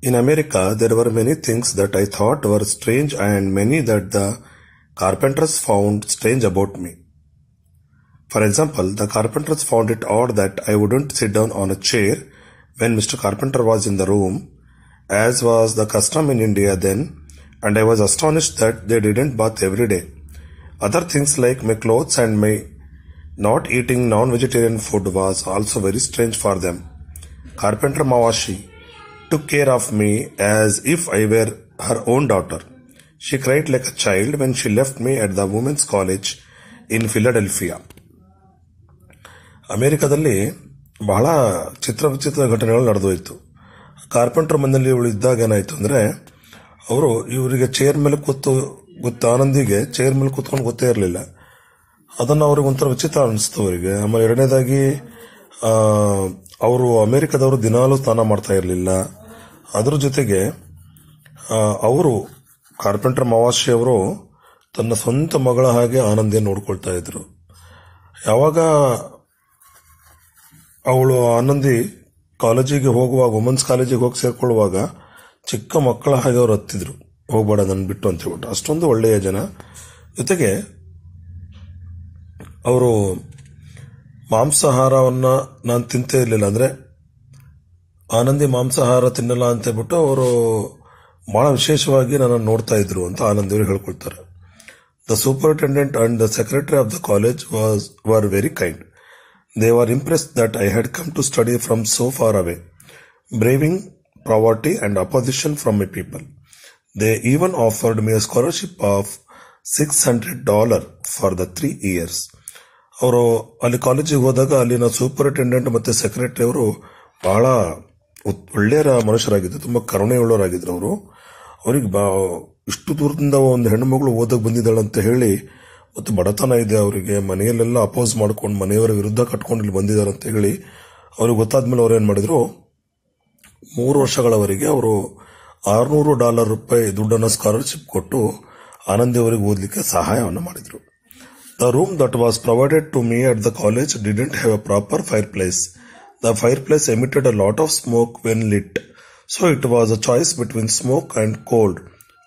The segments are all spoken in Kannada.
In America, there were many things that I thought were strange and many that the carpenters found strange about me. For example, the carpenters found it odd that I wouldn't sit down on a chair when Mr. Carpenter was in the room, as was the custom in India then, and I was astonished that they didn't bath every day. Other things like my clothes and my not eating non-vegetarian food was also very strange for them. Carpenter Mawashi took care of me as if I were her own daughter. She cried like a child when she left me at the women's college in Philadelphia ಅಮೆರಿಕಾದಲ್ಲಿ ಬಹಳ ಚಿತ್ರ ವಿಚಿತ್ರ ಘಟನೆಗಳು ನಡೆದೋಯ್ತು ಕಾರ್ಪೆಂಟರ್ ಮನೆಯಲ್ಲಿ ಇವಳು ಇದ್ದಾಗ ಏನಾಯಿತು ಅಂದರೆ ಅವರು ಇವರಿಗೆ ಚೇರ್ ಮೇಲೆ ಕೂತು ಗೊತ್ತ ಆನಂದಿಗೆ ಚೇರ್ ಮೇಲೆ ಕೂತ್ಕೊಂಡು ಗೊತ್ತೇ ಇರಲಿಲ್ಲ ಅದನ್ನು ಅವ್ರಿಗೆ ಒಂಥರ ವಿಚಿತ್ರ ಅನಿಸ್ತು ಅವರಿಗೆ ಆಮೇಲೆ ಎರಡನೇದಾಗಿ ಅವರು ಅಮೆರಿಕದವರು ದಿನಾಲೂ ಸ್ನಾನ ಮಾಡ್ತಾ ಇರಲಿಲ್ಲ ಅದರ ಜೊತೆಗೆ ಅವರು ಕಾರ್ಪೆಂಟರ್ ಮಾವಾಶಿ ಅವರು ತನ್ನ ಸ್ವಂತ ಮಗಳ ಹಾಗೆ ಆನಂದಿಯನ್ನು ನೋಡ್ಕೊಳ್ತಾ ಇದ್ರು ಯಾವಾಗ ಅವಳು ಆನಂದಿ ಕಾಲೇಜಿಗೆ ಹೋಗುವಾಗ ವುಮೆನ್ಸ್ ಕಾಲೇಜಿಗೆ ಹೋಗಿ ಸೇರ್ಕೊಳ್ಳುವಾಗ ಚಿಕ್ಕ ಮಕ್ಕಳ ಹಾಗೆ ಅವರು ಹತ್ತಿದ್ರು ಹೋಗ್ಬೇಡ ನನ್ನ ಬಿಟ್ಟು ಅಂತ ಹೇಳ್ಬಿಟ್ಟು ಅಷ್ಟೊಂದು ಒಳ್ಳೆಯ ಜನ ಜೊತೆಗೆ ಅವರು ಮಾಂಸಾಹಾರವನ್ನು ನಾನು ತಿಂತೇ ಇರಲಿಲ್ಲ ಅಂದರೆ ಆನಂದಿ ಮಾಂಸಾಹಾರ ತಿನ್ನಲ್ಲ ಅಂತ ಹೇಳ್ಬಿಟ್ಟು ಅವರು ಬಹಳ ವಿಶೇಷವಾಗಿ ನನ್ನನ್ನು ನೋಡ್ತಾ ಇದ್ರು ಅಂತ ಆನಂದಿಯವರು ಹೇಳ್ಕೊಳ್ತಾರೆ the superintendent and the secretary of the college was were very kind they are impress that I had come to study from so far away braving poverty and opposition from my people they even offered me a scholarship of six hundred dollar for the three years ಅವರು ಅಲ್ಲಿ ಕಾಲೇಜಿಗೆ ಹೋದಾಗ ಅಲ್ಲಿನ ಸೂಪರಿಂಟೆಂಡೆಂಟ್ ಮತ್ತು ಸೆಕ್ರೆಟರಿ ಅವರು ಬಹಳ ಒಳ್ಳೆಯ ಮನುಷ್ಯರಾಗಿದ್ದರು ತುಂಬ ಕರುಣೆಯುಳ್ಳವರಾಗಿದ್ದರು ಅವರು ಅವ್ರಿಗೆ ಬಾ ಇಷ್ಟು ದೂರದಿಂದ ಒಂದು ಮಗಳು ಓದಕ್ಕೆ ಬಂದಿದ್ದಾಳೆ ಅಂತ ಹೇಳಿ ಮತ್ತು ಬಡತನ ಇದೆ ಅವರಿಗೆ ಮನೆಯಲ್ಲೆಲ್ಲ ಅಪೋಸ್ ಮಾಡ್ಕೊಂಡು ಮನೆಯವರ ವಿರುದ್ಧ ಕಟ್ಕೊಂಡು ಇಲ್ಲಿ ಬಂದಿದ್ದಾರೆ ಅಂತ ಹೇಳಿ ಅವ್ರಿಗೆ ಮೇಲೆ ಅವ್ರು ಏನು ಮಾಡಿದ್ರು ಮೂರು ವರ್ಷಗಳವರೆಗೆ ಅವರು ಆರುನೂರು ಡಾಲರ್ ರೂಪಾಯಿ ದುಡ್ಡನ್ನು ಸ್ಕಾಲರ್ಶಿಪ್ ಕೊಟ್ಟು ಆನಂದಿ ಅವರಿಗೆ ಓದಲಿಕ್ಕೆ ಸಹಾಯವನ್ನು ಮಾಡಿದರು the room that was provided to me at the college didn't have a proper fire place The fireplace emitted a lot of smoke when lit, so it was a choice between smoke and cold.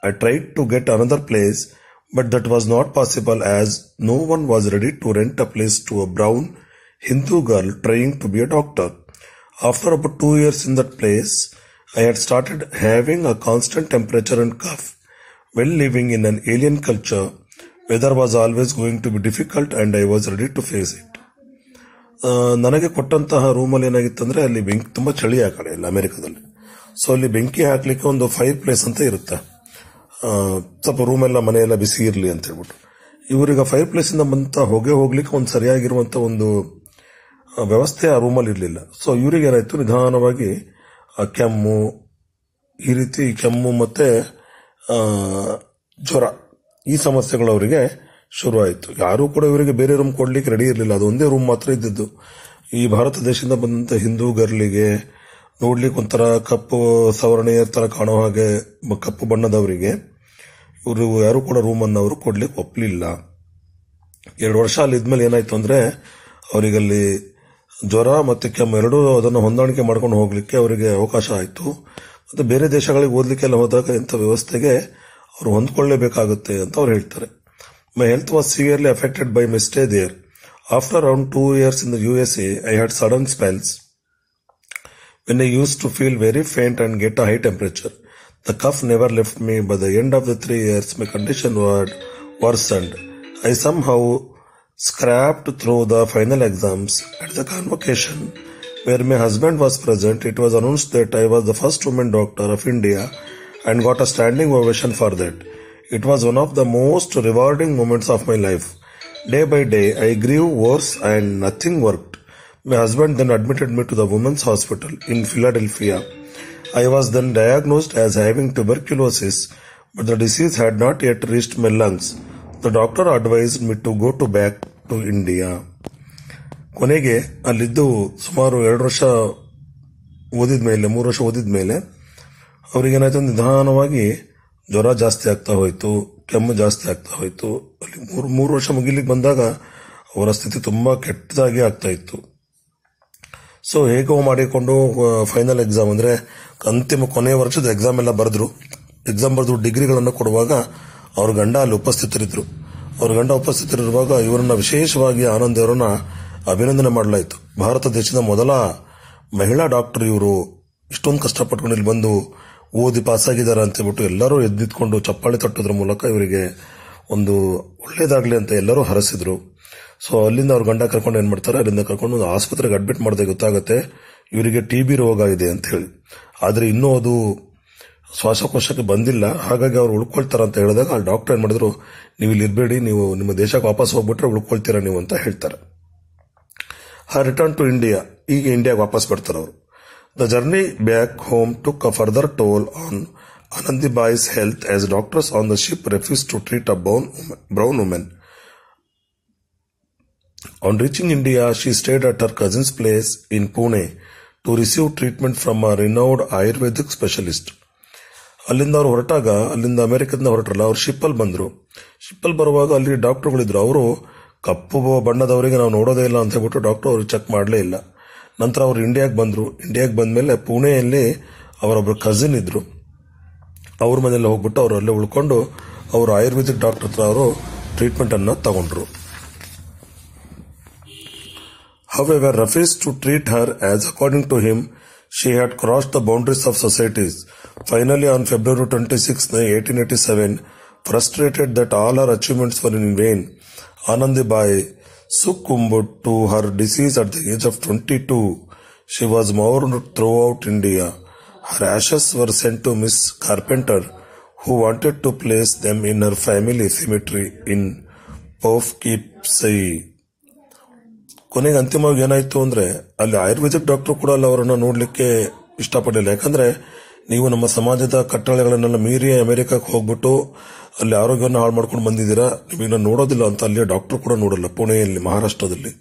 I tried to get another place, but that was not possible as no one was ready to rent a place to a brown Hindu girl trying to be a doctor. After about two years in that place, I had started having a constant temperature and cough. While living in an alien culture, weather was always going to be difficult and I was ready to face it. ನನಗೆ ಕೊಟ್ಟಂತಹ ರೂಮಲ್ಲಿ ಏನಾಗಿತ್ತು ಅಂದ್ರೆ ಅಲ್ಲಿ ಬೆಂಕಿ ತುಂಬಾ ಚಳಿ ಆ ಕಡೆ ಇಲ್ಲ ಅಮೆರಿಕದಲ್ಲಿ ಸೊ ಅಲ್ಲಿ ಬೆಂಕಿ ಹಾಕಲಿಕ್ಕೆ ಒಂದು ಫೈರ್ ಪ್ಲೇಸ್ ಅಂತ ಇರುತ್ತೆ ಸ್ವಲ್ಪ ರೂಮೆಲ್ಲ ಮನೆಯೆಲ್ಲ ಬಿಸಿ ಇರಲಿ ಅಂತ ಹೇಳ್ಬಿಟ್ಟು ಇವ್ರಿಗೆ ಫೈರ್ ಪ್ಲೇಸಿಂದ ಬಂತ ಹೊಗೆ ಹೋಗ್ಲಿಕ್ಕೆ ಒಂದು ಸರಿಯಾಗಿರುವಂಥ ಒಂದು ವ್ಯವಸ್ಥೆ ಆ ರೂಮಲ್ಲಿ ಇರಲಿಲ್ಲ ಸೊ ಇವರಿಗೆ ಏನಾಯಿತು ನಿಧಾನವಾಗಿ ಕೆಮ್ಮು ಈ ರೀತಿ ಕೆಮ್ಮು ಮತ್ತು ಜ್ವರ ಈ ಸಮಸ್ಯೆಗಳು ಅವರಿಗೆ ಶುರುವಾಯಿತು ಯಾರೂ ಕೂಡ ಇವರಿಗೆ ಬೇರೆ ರೂಮ್ ಕೊಡ್ಲಿಕ್ಕೆ ರೆಡಿ ಇರಲಿಲ್ಲ ಅದು ಒಂದೇ ರೂಮ್ ಮಾತ್ರ ಇದ್ದಿದ್ದು ಈ ಭಾರತ ದೇಶದಿಂದ ಬಂದಂತ ಹಿಂದೂ ಗರ್ಲಿಗೆ ನೋಡ್ಲಿಕ್ಕೆ ಒಂಥರ ಕಪ್ಪು ಸವರಣೆಯ ತರ ಕಾಣೋ ಹಾಗೆ ಕಪ್ಪು ಬಣ್ಣದವರಿಗೆ ಇವರು ಯಾರು ಕೂಡ ರೂಮ್ ಅವರು ಕೊಡ್ಲಿಕ್ಕೆ ಒಪ್ಪಲಿಲ್ಲ ಎರಡು ವರ್ಷ ಅಲ್ಲಿ ಇದ್ಮೇಲೆ ಏನಾಯ್ತು ಅಂದ್ರೆ ಅವರಿಗಲ್ಲಿ ಜ್ವರ ಮತ್ತೆ ಕೆಮ್ಮು ಎರಡೂ ಅದನ್ನು ಹೊಂದಾಣಿಕೆ ಮಾಡ್ಕೊಂಡು ಹೋಗ್ಲಿಕ್ಕೆ ಅವರಿಗೆ ಅವಕಾಶ ಆಯಿತು ಮತ್ತೆ ಬೇರೆ ದೇಶಗಳಿಗೆ ಓದಲಿಕ್ಕೆಲ್ಲ ಹೋದಾಗ ಇಂಥ ವ್ಯವಸ್ಥೆಗೆ ಅವರು ಹೊಂದ್ಕೊಳ್ಳೇಬೇಕಾಗುತ್ತೆ ಅಂತ ಅವ್ರು ಹೇಳ್ತಾರೆ My health was severely affected by my stay there. After around two years in the USA, I had sudden spells when I used to feel very faint and get a high temperature. The cough never left me. By the end of the three years, my condition worsened. I somehow scrapped through the final exams at the convocation where my husband was present. It was announced that I was the first woman doctor of India and got a standing ovation for that. It was one of the most rewarding moments of my life. Day by day, I grew worse and nothing worked. My husband then admitted me to the women's hospital in Philadelphia. I was then diagnosed as having tuberculosis, but the disease had not yet reached my lungs. The doctor advised me to go to back to India. ಕೊನೆಗೆ ಅಲ್ಲಿದ್ದು ಸುಮಾರು ಎರಡು ವರ್ಷ ಓದಿದ ಮೇಲೆ ಮೂರು ವರ್ಷ ಓದಿದ ಮೇಲೆ ಅವರಿಗೇನಾಯ್ತು ನಿಧಾನವಾಗಿ ಜ್ವರ ಜಾಸ್ತಿ ಆಗ್ತಾ ಹೋಯಿತು ಕೆಮ್ಮು ಜಾಸ್ತಿ ಆಗ್ತಾ ಹೋಯಿತು ಅಲ್ಲಿ ಮೂರು ಮೂರು ವರ್ಷ ಮುಗಿಲಿಕ್ಕೆ ಬಂದಾಗ ಅವರ ಸ್ಥಿತಿ ತುಂಬ ಕೆಟ್ಟದಾಗಿ ಆಗ್ತಾ ಇತ್ತು ಸೊ ಹೇಗೋ ಮಾಡಿಕೊಂಡು ಫೈನಲ್ ಎಕ್ಸಾಮ್ ಅಂದರೆ ಅಂತಿಮ ಕೊನೆಯ ವರ್ಷದ ಎಕ್ಸಾಮ್ ಎಲ್ಲ ಬರೆದ್ರು ಎಕ್ಸಾಮ್ ಬರೆದು ಡಿಗ್ರಿಗಳನ್ನು ಕೊಡುವಾಗ ಅವ್ರ ಗಂಡ ಅಲ್ಲಿ ಉಪಸ್ಥಿತರಿದ್ರು ಅವ್ರ ಗಂಡ ಉಪಸ್ಥಿತರಿರುವಾಗ ಇವರನ್ನ ವಿಶೇಷವಾಗಿ ಆನಂದ್ ಅವರನ್ನ ಅಭಿನಂದನೆ ಮಾಡಲಾಯಿತು ಭಾರತ ದೇಶದ ಮೊದಲ ಮಹಿಳಾ ಡಾಕ್ಟರ್ ಇವರು ಇಷ್ಟೊಂದು ಕಷ್ಟಪಟ್ಕೊಂಡು ಇಲ್ಲಿ ಬಂದು ಓದಿ ಪಾಸಾಗಿದ್ದಾರೆ ಅಂತೇಳ್ಬಿಟ್ಟು ಎಲ್ಲರೂ ಎದ್ದಿದ್ಕೊಂಡು ಚಪ್ಪಾಳೆ ತಟ್ಟೋದ್ರ ಮೂಲಕ ಇವರಿಗೆ ಒಂದು ಒಳ್ಳೇದಾಗಲಿ ಅಂತ ಎಲ್ಲರೂ ಹರಸಿದ್ರು ಸೊ ಅಲ್ಲಿಂದ ಅವ್ರ ಗಂಡ ಕರ್ಕೊಂಡು ಏನು ಮಾಡ್ತಾರೆ ಅಲ್ಲಿಂದ ಕರ್ಕೊಂಡು ಒಂದು ಆಸ್ಪತ್ರೆಗೆ ಅಡ್ಮಿಟ್ ಮಾಡಿದಾಗ ಗೊತ್ತಾಗುತ್ತೆ ಇವರಿಗೆ ಟಿ ಬಿ ರೋಗ ಇದೆ ಅಂತ ಹೇಳಿ ಆದ್ರೆ ಇನ್ನೂ ಅದು ಶ್ವಾಸಕೋಶಕ್ಕೆ ಬಂದಿಲ್ಲ ಹಾಗಾಗಿ ಅವ್ರು ಉಳ್ಕೊಳ್ತಾರೆ ಅಂತ ಹೇಳಿದಾಗ ಆ ಡಾಕ್ಟರ್ ಏನು ಮಾಡಿದ್ರು ನೀವು ಇಲ್ಲಿ ಇರಬೇಡಿ ನೀವು ನಿಮ್ಮ ದೇಶಕ್ಕೆ ವಾಪಸ್ ಹೋಗ್ಬಿಟ್ರೆ ಉಳ್ಕೊಳ್ತೀರಾ ನೀವು ಅಂತ ಹೇಳ್ತಾರೆ ಆ ರಿಟರ್ನ್ ಟು ಇಂಡಿಯಾ ಈಗ ಇಂಡಿಯಾಗೆ ವಾಪಸ್ ಬರ್ತಾರೆ ಅವರು The journey back home took a further toll on Anandibai's health as doctors on the ship refused to treat a brown woman. On reaching India, she stayed at her cousin's place in Pune to receive treatment from a renowned Ayurvedic specialist. ಅಲ್ಲಿಂದ ಅವ್ರು ಹೊರಟಾಗ ಅಲ್ಲಿಂದ ಅಮೆರಿಕದಿಂದ ಹೊರಟರಲ್ಲ ಅವ್ರು ಶಿಪ್ಪಲ್ಲಿ ಬಂದರು ಶಿಪ್ಪಲ್ಲಿ ಬರುವಾಗ ಅಲ್ಲಿ ಡಾಕ್ಟ್ರುಗಳಿದ್ರು ಅವರು ಕಪ್ಪು ಬಣ್ಣದವರಿಗೆ ನಾವು ನೋಡೋದೇ ಇಲ್ಲ ಅಂತ ಹೇಳ್ಬಿಟ್ಟು ಡಾಕ್ಟ್ರು ಅವರು ಚೆಕ್ ಮಾಡಲೇ ಇಲ್ಲ ನಂತರ ಅವರು ಇಂಡಿಯಾಗೆ ಬಂದರು ಇಂಡಿಯಾಗೆ ಬಂದ ಮೇಲೆ ಪುಣೆಯಲ್ಲಿ ಅವರೊಬ್ಬರು ಕಸಿನ್ ಇದ್ದರು ಅವ್ರ ಮನೆಯಲ್ಲಿ ಹೋಗ್ಬಿಟ್ಟು ಅಲ್ಲೇ ಉಳ್ಕೊಂಡು ಅವರು ಆಯುರ್ವೇದಿಕ್ ಡಾಕ್ಟರ್ ಹತ್ರ ಅವರು ಟ್ರೀಟ್ಮೆಂಟ್ ತಗೊಂಡ್ರು however refused to treat her as according to him she had cross the boundaries of societies finally on February twenty six eighteen eighty seven frustrated that all are achievements for in vain Anandi Bai succumbed to her disease at the age of 22. She was mourned throughout India. Her ashes were sent to Miss Carpenter, who wanted to place them in her family cemetery in ಪೌಫ್ಕಿಪ್ಸೈ ಕೊನೆಗೆ ಅಂತಿಮವಾಗಿ ಏನಾಯಿತು ಅಂದರೆ ಅಲ್ಲಿ ಆಯುರ್ವೇದಿಕ್ Doctor ಕೂಡ ಅಲ್ಲಿ ಅವರನ್ನು ನೋಡಲಿಕ್ಕೆ ಇಷ್ಟಪಡಲಿಲ್ಲ ಯಾಕಂದರೆ ನೀವು ನಮ್ಮ ಸಮಾಜದ ಕಟ್ಟಳೆಗಳನ್ನೆಲ್ಲ ಮೀರಿ ಅಮೆರಿಕಕ್ಕೆ ಹೋಗ್ಬಿಟ್ಟು ಅಲ್ಲಿ ಆರೋಗ್ಯವನ್ನು ಹಾಳು ಮಾಡ್ಕೊಂಡು ಬಂದಿದ್ದೀರಾ ಇನ್ನೂ ನೋಡೋದಿಲ್ಲ ಅಂತ ಅಲ್ಲಿ ಡಾಕ್ಟರ್ ಕೂಡ ನೋಡಲ್ಲ ಪುಣೆಯಲ್ಲಿ ಮಹಾರಾಷ್ಟ್ರದಲ್ಲಿ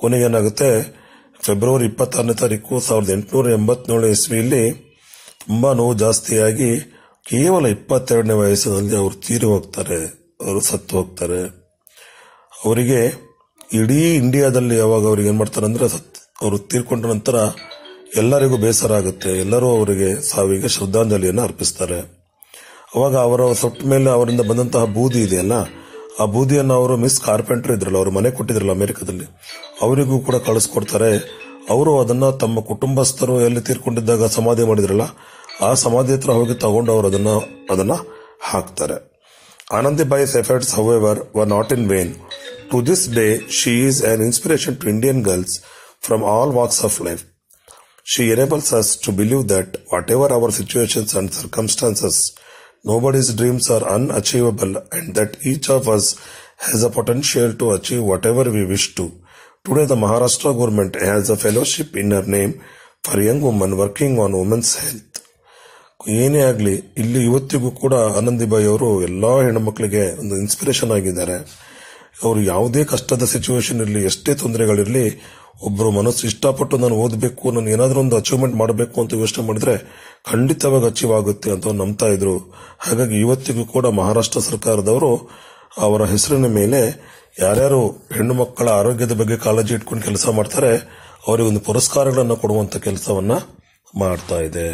ಕೊನೆಗೆ ಏನಾಗುತ್ತೆ ಫೆಬ್ರವರಿ ಇಪ್ಪತ್ತಾರನೇ ತಾರೀಕು ಸಾವಿರದ ಎಂಟುನೂರ ಎಂಬತ್ನೇಳು ಇಸ್ವಿಯಲ್ಲಿ ತುಂಬ ನೋವು ಜಾಸ್ತಿಯಾಗಿ ಕೇವಲ ಇಪ್ಪತ್ತೆರಡನೇ ವಯಸ್ಸಿನಲ್ಲಿ ಅವರು ತೀರಿ ಹೋಗ್ತಾರೆ ಅವರು ಸತ್ತು ಹೋಗ್ತಾರೆ ಅವರಿಗೆ ಇಡೀ ಇಂಡಿಯಾದಲ್ಲಿ ಯಾವಾಗ ಅವ್ರಿಗೆ ಏನು ಮಾಡ್ತಾರೆ ಅಂದರೆ ಅವರು ತೀರ್ಕೊಂಡ ನಂತರ ಎಲ್ಲರಿಗೂ ಬೇಸರ ಆಗುತ್ತೆ ಎಲ್ಲರೂ ಅವರಿಗೆ ಸಾವಿಗೆ ಶ್ರದ್ಧಾಂಜಲಿಯನ್ನು ಅರ್ಪಿಸ್ತಾರೆ ಅವಾಗ ಅವರ ಸೊಟ್ಟ ಮೇಲೆ ಅವರಿಂದ ಬಂದಂತಹ ಬೂದಿ ಇದೆಯಲ್ಲ ಆ ಬೂದಿಯನ್ನು ಅವರು ಮಿಸ್ ಕಾರ್ಪೆಂಟರ್ ಇದ್ರಲ್ಲ ಅವರು ಮನೆ ಕೊಟ್ಟಿದ್ರಲ್ಲ ಅಮೆರಿಕದಲ್ಲಿ ಅವರಿಗೂ ಕೂಡ ಕಳಿಸ್ಕೊಡ್ತಾರೆ ಅವರು ಅದನ್ನ ತಮ್ಮ ಕುಟುಂಬಸ್ಥರು ಎಲ್ಲಿ ತೀರ್ಕೊಂಡಿದ್ದಾಗ ಸಮಾಧಿ ಮಾಡಿದ್ರಲ್ಲ ಆ ಸಮಾಧಿ ಹತ್ರ ಹೋಗಿ ತಗೊಂಡು ಅವರು ಅದನ್ನು ಅದನ್ನ ಹಾಕ್ತಾರೆ Anandi Bai's efforts however not in vain to this day she is an inspiration to Indian girls from all walks of life She enables us to believe that whatever our situations and circumstances, nobody's dreams are unachievable and that each of us has a potential to achieve whatever we wish to. Today the Maharashtra government has a fellowship in her name for young women working on women's health. ಏನೇ ಆಗಲಿ ಇಲ್ಲಿ ಇವತ್ತಿಗೂ ಕೂಡ ಆನಂದಿಬಾಯಿ ಅವರು ಎಲ್ಲ ಹೆಣ್ಣುಮಕ್ಕಳಿಗೆ ಒಂದು ಇನ್ಸ್ಪಿರೇಷನ್ ಆಗಿದ್ದಾರೆ ಅವರು ಯಾವುದೇ ಕಷ್ಟದ ಸಿಚುವೇಶನ್ ಇರಲಿ ಎಷ್ಟೇ ತೊಂದರೆಗಳಿರಲಿ ಒಬ್ಬರು ಮನಸ್ಸು ಇಷ್ಟಪಟ್ಟು ನಾನು ಓದಬೇಕು ನಾನು ಏನಾದರೂ ಒಂದು ಅಚೀವ್ಮೆಂಟ್ ಮಾಡಬೇಕು ಅಂತ ಯೋಚನೆ ಮಾಡಿದ್ರೆ ಖಂಡಿತವಾಗಿ ಅಚೀವ್ ಆಗುತ್ತೆ ಅಂತ ನಂಬ್ತಾ ಇದ್ರು ಹಾಗಾಗಿ ಇವತ್ತಿಗೂ ಕೂಡ ಮಹಾರಾಷ್ಟ್ರ ಸರ್ಕಾರದವರು ಅವರ ಹೆಸರಿನ ಮೇಲೆ ಯಾರ್ಯಾರು ಹೆಣ್ಣು ಮಕ್ಕಳ ಆರೋಗ್ಯದ ಬಗ್ಗೆ ಕಾಳಜಿ ಇಟ್ಕೊಂಡು ಕೆಲಸ ಮಾಡ್ತಾರೆ ಅವರಿಗೆ ಒಂದು ಪುರಸ್ಕಾರಗಳನ್ನು ಕೊಡುವಂತ ಕೆಲಸವನ್ನ ಮಾಡ್ತಾ ಇದೆ